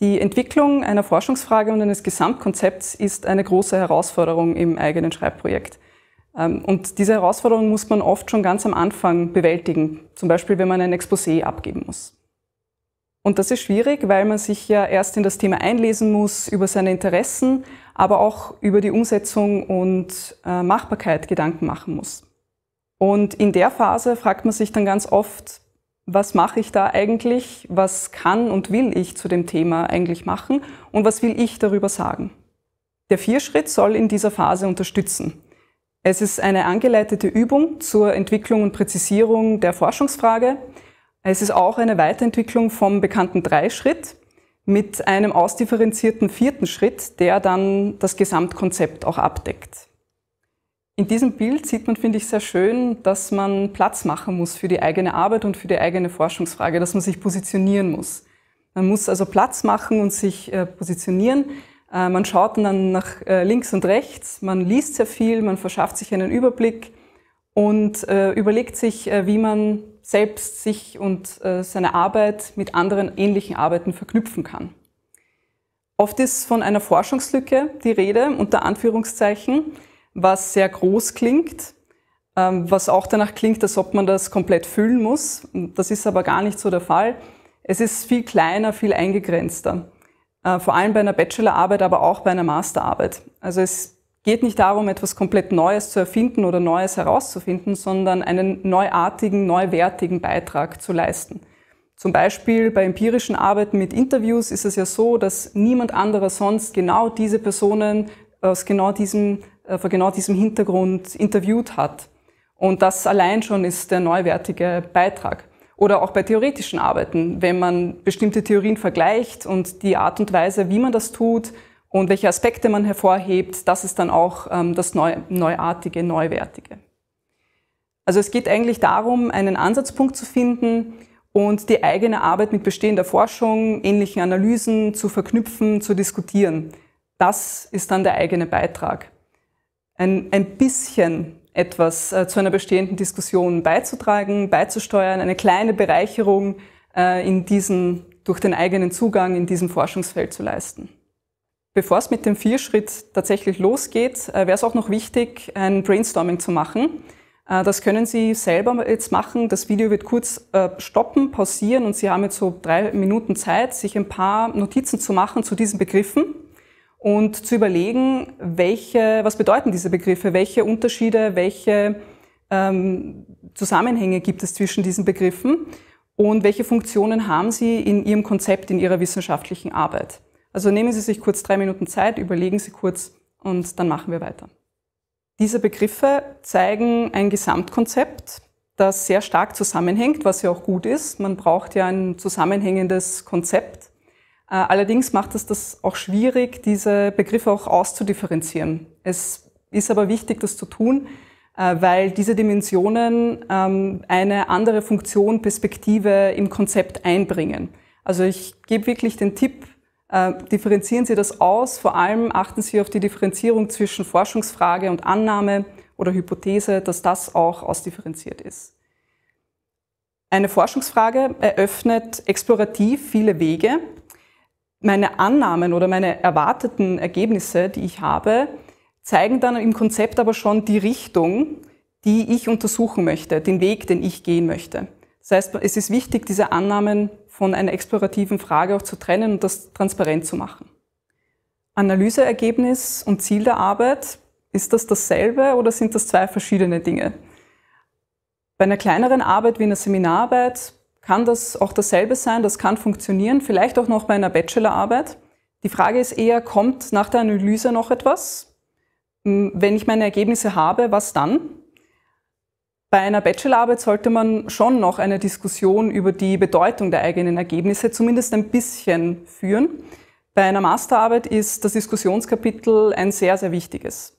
Die Entwicklung einer Forschungsfrage und eines Gesamtkonzepts ist eine große Herausforderung im eigenen Schreibprojekt. Ähm, und diese Herausforderung muss man oft schon ganz am Anfang bewältigen, zum Beispiel wenn man ein Exposé abgeben muss. Und das ist schwierig, weil man sich ja erst in das Thema einlesen muss, über seine Interessen, aber auch über die Umsetzung und äh, Machbarkeit Gedanken machen muss. Und in der Phase fragt man sich dann ganz oft, was mache ich da eigentlich, was kann und will ich zu dem Thema eigentlich machen und was will ich darüber sagen. Der Vierschritt soll in dieser Phase unterstützen. Es ist eine angeleitete Übung zur Entwicklung und Präzisierung der Forschungsfrage. Es ist auch eine Weiterentwicklung vom bekannten Dreischritt mit einem ausdifferenzierten vierten Schritt, der dann das Gesamtkonzept auch abdeckt. In diesem Bild sieht man, finde ich, sehr schön, dass man Platz machen muss für die eigene Arbeit und für die eigene Forschungsfrage, dass man sich positionieren muss. Man muss also Platz machen und sich äh, positionieren. Äh, man schaut dann nach äh, links und rechts, man liest sehr viel, man verschafft sich einen Überblick und überlegt sich, wie man selbst sich und seine Arbeit mit anderen ähnlichen Arbeiten verknüpfen kann. Oft ist von einer Forschungslücke die Rede, unter Anführungszeichen was sehr groß klingt, ähm, was auch danach klingt, als ob man das komplett füllen muss. Das ist aber gar nicht so der Fall. Es ist viel kleiner, viel eingegrenzter. Äh, vor allem bei einer Bachelorarbeit, aber auch bei einer Masterarbeit. Also es geht nicht darum, etwas komplett Neues zu erfinden oder Neues herauszufinden, sondern einen neuartigen, neuwertigen Beitrag zu leisten. Zum Beispiel bei empirischen Arbeiten mit Interviews ist es ja so, dass niemand anderer sonst genau diese Personen aus genau diesem äh, vor genau diesem Hintergrund interviewt hat. Und das allein schon ist der neuwertige Beitrag. Oder auch bei theoretischen Arbeiten, wenn man bestimmte Theorien vergleicht und die Art und Weise, wie man das tut und welche Aspekte man hervorhebt, das ist dann auch ähm, das Neu Neuartige, Neuwertige. Also es geht eigentlich darum, einen Ansatzpunkt zu finden und die eigene Arbeit mit bestehender Forschung, ähnlichen Analysen zu verknüpfen, zu diskutieren. Das ist dann der eigene Beitrag ein, ein bisschen etwas äh, zu einer bestehenden Diskussion beizutragen, beizusteuern, eine kleine Bereicherung äh, in diesen, durch den eigenen Zugang in diesem Forschungsfeld zu leisten. Bevor es mit dem Vierschritt tatsächlich losgeht, äh, wäre es auch noch wichtig, ein Brainstorming zu machen. Äh, das können Sie selber jetzt machen. Das Video wird kurz äh, stoppen, pausieren und Sie haben jetzt so drei Minuten Zeit, sich ein paar Notizen zu machen zu diesen Begriffen und zu überlegen, welche, was bedeuten diese Begriffe, welche Unterschiede, welche ähm, Zusammenhänge gibt es zwischen diesen Begriffen und welche Funktionen haben sie in Ihrem Konzept, in Ihrer wissenschaftlichen Arbeit. Also nehmen Sie sich kurz drei Minuten Zeit, überlegen Sie kurz und dann machen wir weiter. Diese Begriffe zeigen ein Gesamtkonzept, das sehr stark zusammenhängt, was ja auch gut ist. Man braucht ja ein zusammenhängendes Konzept. Äh, allerdings macht es das auch schwierig, diese Begriffe auch auszudifferenzieren. Es ist aber wichtig, das zu tun, äh, weil diese Dimensionen ähm, eine andere Funktion, Perspektive im Konzept einbringen. Also ich gebe wirklich den Tipp, äh, differenzieren Sie das aus. Vor allem achten Sie auf die Differenzierung zwischen Forschungsfrage und Annahme oder Hypothese, dass das auch ausdifferenziert ist. Eine Forschungsfrage eröffnet explorativ viele Wege, meine Annahmen oder meine erwarteten Ergebnisse, die ich habe, zeigen dann im Konzept aber schon die Richtung, die ich untersuchen möchte, den Weg, den ich gehen möchte. Das heißt, es ist wichtig, diese Annahmen von einer explorativen Frage auch zu trennen und das transparent zu machen. Analyseergebnis und Ziel der Arbeit, ist das dasselbe oder sind das zwei verschiedene Dinge? Bei einer kleineren Arbeit wie einer Seminararbeit kann das auch dasselbe sein, das kann funktionieren, vielleicht auch noch bei einer Bachelorarbeit. Die Frage ist eher, kommt nach der Analyse noch etwas? Hm, wenn ich meine Ergebnisse habe, was dann? Bei einer Bachelorarbeit sollte man schon noch eine Diskussion über die Bedeutung der eigenen Ergebnisse zumindest ein bisschen führen. Bei einer Masterarbeit ist das Diskussionskapitel ein sehr, sehr wichtiges.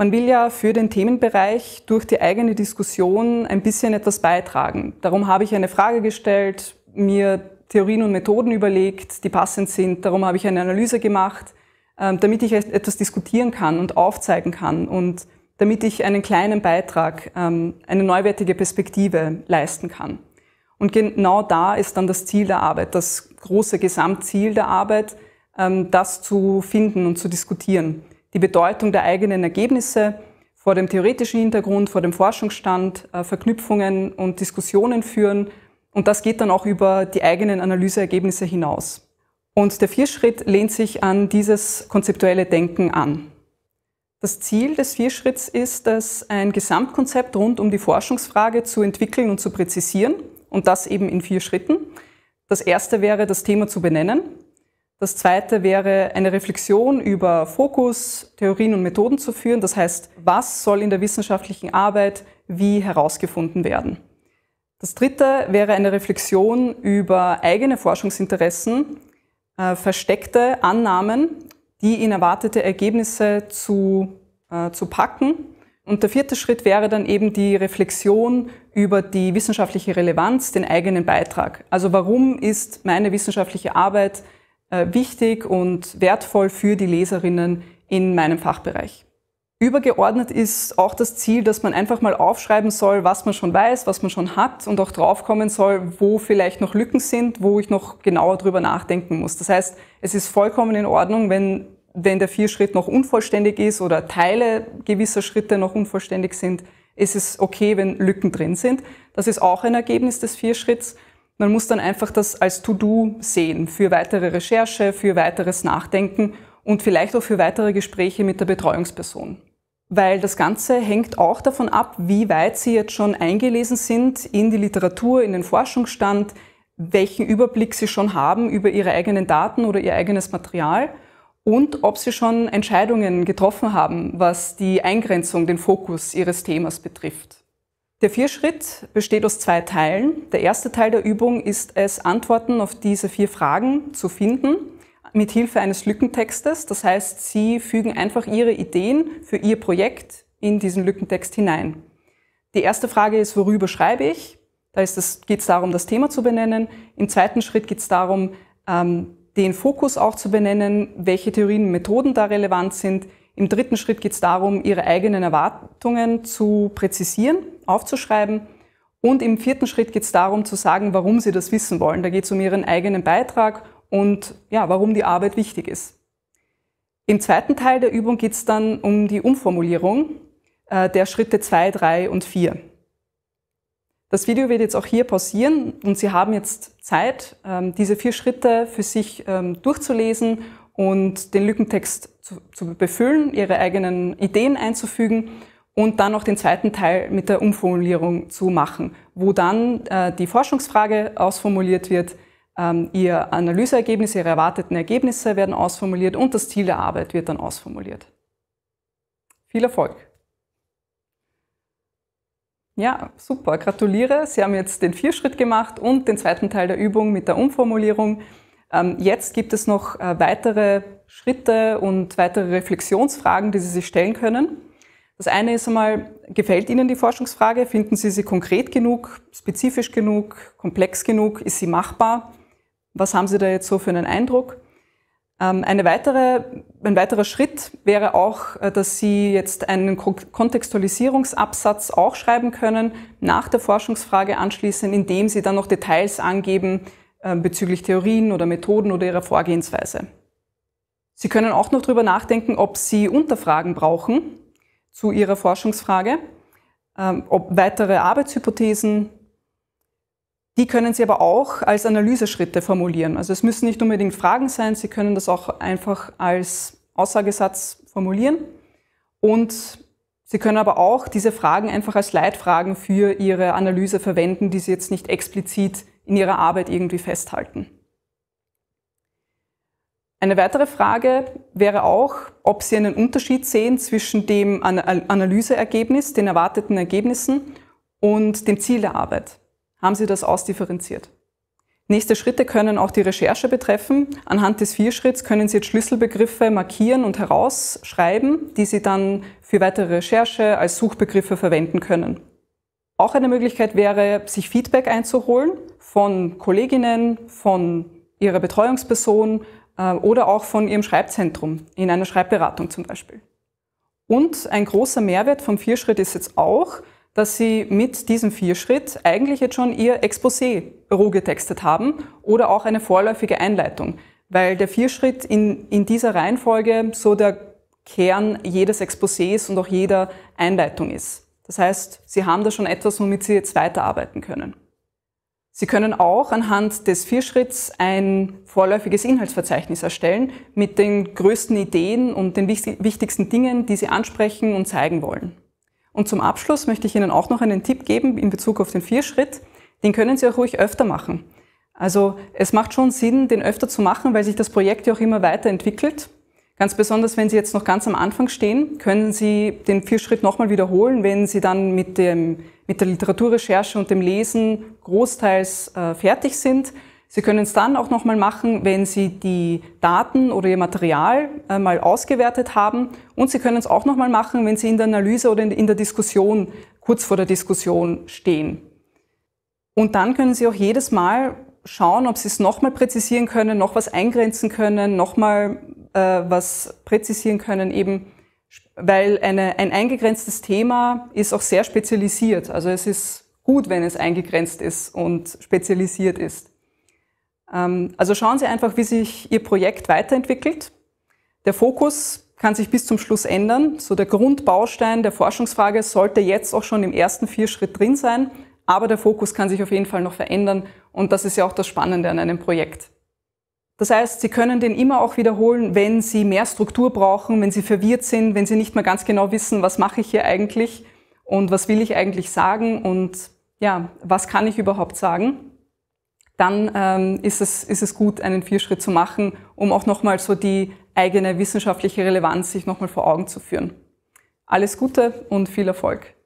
Man will ja für den Themenbereich durch die eigene Diskussion ein bisschen etwas beitragen. Darum habe ich eine Frage gestellt, mir Theorien und Methoden überlegt, die passend sind. Darum habe ich eine Analyse gemacht, ähm, damit ich etwas diskutieren kann und aufzeigen kann und damit ich einen kleinen Beitrag, ähm, eine neuwertige Perspektive leisten kann. Und genau da ist dann das Ziel der Arbeit, das große Gesamtziel der Arbeit, ähm, das zu finden und zu diskutieren die Bedeutung der eigenen Ergebnisse vor dem theoretischen Hintergrund, vor dem Forschungsstand, äh, Verknüpfungen und Diskussionen führen. Und das geht dann auch über die eigenen Analyseergebnisse hinaus. Und der Vierschritt lehnt sich an dieses konzeptuelle Denken an. Das Ziel des Vierschritts ist es, ein Gesamtkonzept rund um die Forschungsfrage zu entwickeln und zu präzisieren und das eben in vier Schritten. Das erste wäre, das Thema zu benennen. Das zweite wäre, eine Reflexion über Fokus, Theorien und Methoden zu führen. Das heißt, was soll in der wissenschaftlichen Arbeit wie herausgefunden werden? Das dritte wäre eine Reflexion über eigene Forschungsinteressen, äh, versteckte Annahmen, die in erwartete Ergebnisse zu, äh, zu packen. Und der vierte Schritt wäre dann eben die Reflexion über die wissenschaftliche Relevanz, den eigenen Beitrag. Also warum ist meine wissenschaftliche Arbeit äh, wichtig und wertvoll für die Leserinnen in meinem Fachbereich. Übergeordnet ist auch das Ziel, dass man einfach mal aufschreiben soll, was man schon weiß, was man schon hat und auch draufkommen soll, wo vielleicht noch Lücken sind, wo ich noch genauer drüber nachdenken muss. Das heißt, es ist vollkommen in Ordnung, wenn, wenn der Vierschritt noch unvollständig ist oder Teile gewisser Schritte noch unvollständig sind. Es ist okay, wenn Lücken drin sind. Das ist auch ein Ergebnis des Vierschritts. Man muss dann einfach das als To-Do sehen für weitere Recherche, für weiteres Nachdenken und vielleicht auch für weitere Gespräche mit der Betreuungsperson. Weil das Ganze hängt auch davon ab, wie weit Sie jetzt schon eingelesen sind in die Literatur, in den Forschungsstand, welchen Überblick Sie schon haben über Ihre eigenen Daten oder Ihr eigenes Material und ob Sie schon Entscheidungen getroffen haben, was die Eingrenzung, den Fokus Ihres Themas betrifft. Der Vierschritt besteht aus zwei Teilen. Der erste Teil der Übung ist es, Antworten auf diese vier Fragen zu finden mit Hilfe eines Lückentextes. Das heißt, Sie fügen einfach Ihre Ideen für Ihr Projekt in diesen Lückentext hinein. Die erste Frage ist, worüber schreibe ich? Da geht es darum, das Thema zu benennen. Im zweiten Schritt geht es darum, ähm, den Fokus auch zu benennen, welche Theorien und Methoden da relevant sind. Im dritten Schritt geht es darum, Ihre eigenen Erwartungen zu präzisieren aufzuschreiben. Und im vierten Schritt geht es darum zu sagen, warum Sie das wissen wollen. Da geht es um Ihren eigenen Beitrag und ja, warum die Arbeit wichtig ist. Im zweiten Teil der Übung geht es dann um die Umformulierung äh, der Schritte 2, 3 und 4. Das Video wird jetzt auch hier pausieren und Sie haben jetzt Zeit, ähm, diese vier Schritte für sich ähm, durchzulesen und den Lückentext zu, zu befüllen, Ihre eigenen Ideen einzufügen und dann noch den zweiten Teil mit der Umformulierung zu machen, wo dann äh, die Forschungsfrage ausformuliert wird, ähm, ihr Analyseergebnis, ihre erwarteten Ergebnisse werden ausformuliert und das Ziel der Arbeit wird dann ausformuliert. Viel Erfolg! Ja, super, gratuliere. Sie haben jetzt den Vierschritt gemacht und den zweiten Teil der Übung mit der Umformulierung. Ähm, jetzt gibt es noch äh, weitere Schritte und weitere Reflexionsfragen, die Sie sich stellen können. Das eine ist einmal, gefällt Ihnen die Forschungsfrage? Finden Sie sie konkret genug, spezifisch genug, komplex genug? Ist sie machbar? Was haben Sie da jetzt so für einen Eindruck? Ähm, eine weitere, ein weiterer Schritt wäre auch, äh, dass Sie jetzt einen Kontextualisierungsabsatz auch schreiben können, nach der Forschungsfrage anschließend, indem Sie dann noch Details angeben äh, bezüglich Theorien oder Methoden oder Ihrer Vorgehensweise. Sie können auch noch darüber nachdenken, ob Sie Unterfragen brauchen, zu Ihrer Forschungsfrage. Ähm, ob weitere Arbeitshypothesen, die können Sie aber auch als Analyseschritte formulieren. Also es müssen nicht unbedingt Fragen sein, Sie können das auch einfach als Aussagesatz formulieren. Und Sie können aber auch diese Fragen einfach als Leitfragen für Ihre Analyse verwenden, die Sie jetzt nicht explizit in Ihrer Arbeit irgendwie festhalten. Eine weitere Frage wäre auch, ob Sie einen Unterschied sehen zwischen dem Analyseergebnis, den erwarteten Ergebnissen und dem Ziel der Arbeit. Haben Sie das ausdifferenziert? Nächste Schritte können auch die Recherche betreffen. Anhand des Vierschritts können Sie jetzt Schlüsselbegriffe markieren und herausschreiben, die Sie dann für weitere Recherche als Suchbegriffe verwenden können. Auch eine Möglichkeit wäre, sich Feedback einzuholen von Kolleginnen, von Ihrer Betreuungsperson, ähm, oder auch von ihrem Schreibzentrum in einer Schreibberatung zum Beispiel. Und ein großer Mehrwert vom Vierschritt ist jetzt auch, dass Sie mit diesem Vierschritt eigentlich jetzt schon Ihr Exposé roh getextet haben oder auch eine vorläufige Einleitung, weil der Vierschritt in, in dieser Reihenfolge so der Kern jedes Exposés und auch jeder Einleitung ist. Das heißt, Sie haben da schon etwas, womit Sie jetzt weiterarbeiten können. Sie können auch anhand des Vierschritts ein vorläufiges Inhaltsverzeichnis erstellen mit den größten Ideen und den wichtigsten Dingen, die Sie ansprechen und zeigen wollen. Und zum Abschluss möchte ich Ihnen auch noch einen Tipp geben in Bezug auf den Vierschritt. Den können Sie auch ruhig öfter machen. Also es macht schon Sinn, den öfter zu machen, weil sich das Projekt ja auch immer weiterentwickelt. Ganz besonders, wenn Sie jetzt noch ganz am Anfang stehen, können Sie den Vierschritt nochmal wiederholen, wenn Sie dann mit, dem, mit der Literaturrecherche und dem Lesen großteils äh, fertig sind. Sie können es dann auch nochmal machen, wenn Sie die Daten oder Ihr Material äh, mal ausgewertet haben. Und Sie können es auch nochmal machen, wenn Sie in der Analyse oder in, in der Diskussion, kurz vor der Diskussion stehen. Und dann können Sie auch jedes Mal schauen, ob Sie es nochmal präzisieren können, noch was eingrenzen können, nochmal äh, was präzisieren können, eben weil eine, ein eingegrenztes Thema ist auch sehr spezialisiert. Also es ist gut, wenn es eingegrenzt ist und spezialisiert ist. Ähm, also schauen Sie einfach, wie sich Ihr Projekt weiterentwickelt. Der Fokus kann sich bis zum Schluss ändern. So der Grundbaustein der Forschungsfrage sollte jetzt auch schon im ersten Vier-Schritt drin sein, aber der Fokus kann sich auf jeden Fall noch verändern und das ist ja auch das Spannende an einem Projekt. Das heißt, Sie können den immer auch wiederholen, wenn Sie mehr Struktur brauchen, wenn Sie verwirrt sind, wenn Sie nicht mehr ganz genau wissen, was mache ich hier eigentlich und was will ich eigentlich sagen und ja, was kann ich überhaupt sagen. Dann ähm, ist, es, ist es gut, einen Vierschritt zu machen, um auch nochmal so die eigene wissenschaftliche Relevanz sich nochmal vor Augen zu führen. Alles Gute und viel Erfolg!